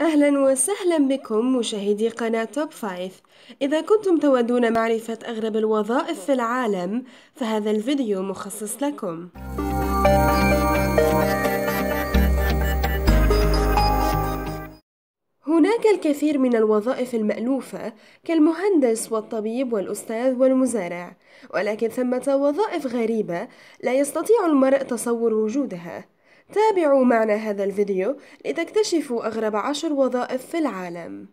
أهلا وسهلا بكم مشاهدي قناة توب فايف إذا كنتم تودون معرفة أغرب الوظائف في العالم فهذا الفيديو مخصص لكم هناك الكثير من الوظائف المألوفة كالمهندس والطبيب والأستاذ والمزارع ولكن ثمة وظائف غريبة لا يستطيع المرء تصور وجودها تابعوا معنا هذا الفيديو لتكتشفوا أغرب عشر وظائف في العالم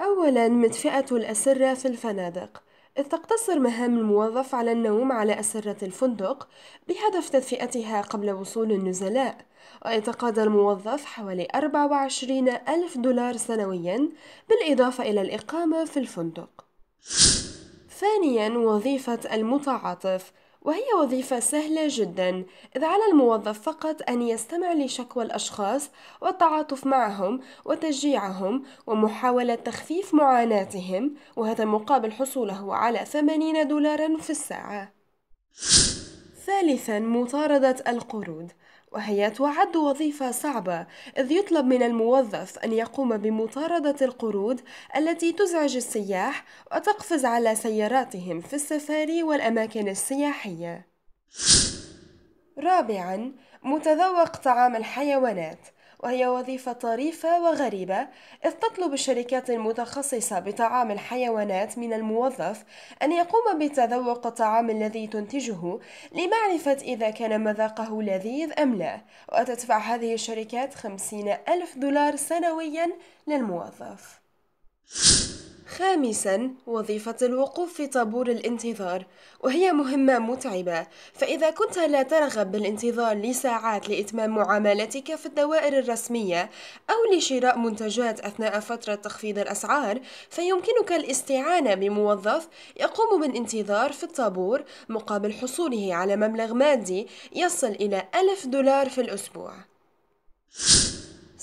أولا مدفئة الأسرة في الفنادق إذ تقتصر مهام الموظف على النوم على أسرة الفندق بهدف تدفئتها قبل وصول النزلاء ويتقاضى الموظف حوالي 24 ألف دولار سنويا بالإضافة إلى الإقامة في الفندق ثانيا وظيفة المتعاطف وهي وظيفة سهلة جدا إذ على الموظف فقط أن يستمع لشكوى الأشخاص والتعاطف معهم وتشجيعهم ومحاولة تخفيف معاناتهم وهذا مقابل حصوله على 80 دولارا في الساعة ثالثا مطاردة القرود وهي تعد وظيفة صعبة إذ يطلب من الموظف أن يقوم بمطاردة القرود التي تزعج السياح وتقفز على سياراتهم في السفاري والأماكن السياحية رابعا متذوق طعام الحيوانات وهي وظيفة طريفة وغريبة إذ تطلب الشركات المتخصصة بطعام الحيوانات من الموظف أن يقوم بتذوق الطعام الذي تنتجه لمعرفة إذا كان مذاقه لذيذ أم لا وتدفع هذه الشركات خمسين ألف دولار سنويا للموظف خامسا وظيفة الوقوف في طابور الانتظار وهي مهمة متعبة فإذا كنت لا ترغب بالانتظار لساعات لإتمام معاملتك في الدوائر الرسمية أو لشراء منتجات أثناء فترة تخفيض الأسعار فيمكنك الاستعانة بموظف يقوم بالانتظار في الطابور مقابل حصوله على مبلغ مادي يصل إلى ألف دولار في الأسبوع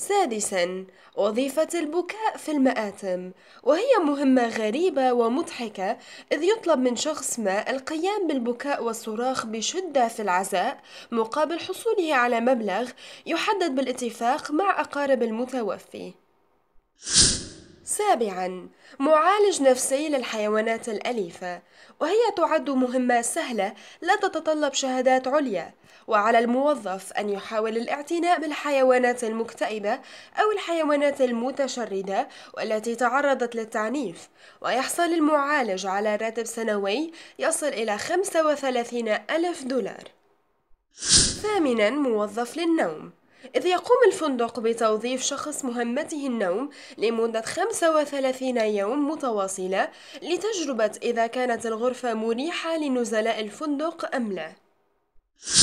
سادسا وظيفة البكاء في المآتم وهي مهمة غريبة ومضحكة إذ يطلب من شخص ما القيام بالبكاء والصراخ بشدة في العزاء مقابل حصوله على مبلغ يحدد بالاتفاق مع أقارب المتوفي سابعا معالج نفسي للحيوانات الأليفة وهي تعد مهمة سهلة لا تتطلب شهادات عليا وعلى الموظف أن يحاول الاعتناء بالحيوانات المكتئبة أو الحيوانات المتشردة والتي تعرضت للتعنيف ويحصل المعالج على راتب سنوي يصل إلى 35 ألف دولار ثامنا موظف للنوم إذ يقوم الفندق بتوظيف شخص مهمته النوم لمدة 35 يوم متواصلة لتجربة إذا كانت الغرفة مريحة لنزلاء الفندق أم لا.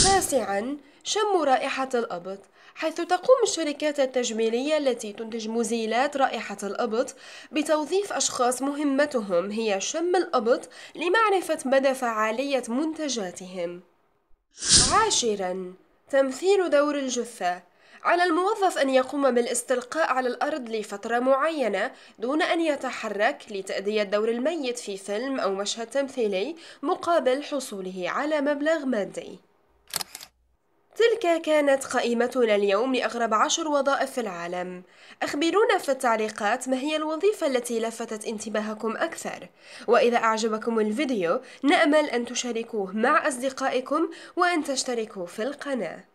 تاسعاً شم رائحة الأبط حيث تقوم الشركات التجميلية التي تنتج مزيلات رائحة الأبط بتوظيف أشخاص مهمتهم هي شم الأبط لمعرفة مدى فعالية منتجاتهم. عاشراً تمثيل دور الجثة على الموظف أن يقوم بالاستلقاء على الأرض لفترة معينة دون أن يتحرك لتأدية دور الميت في فيلم أو مشهد تمثيلي مقابل حصوله على مبلغ مادي تلك كانت قائمتنا اليوم لأغرب عشر وظائف في العالم أخبرونا في التعليقات ما هي الوظيفة التي لفتت انتباهكم أكثر وإذا أعجبكم الفيديو نأمل أن تشاركوه مع أصدقائكم وأن تشتركوا في القناة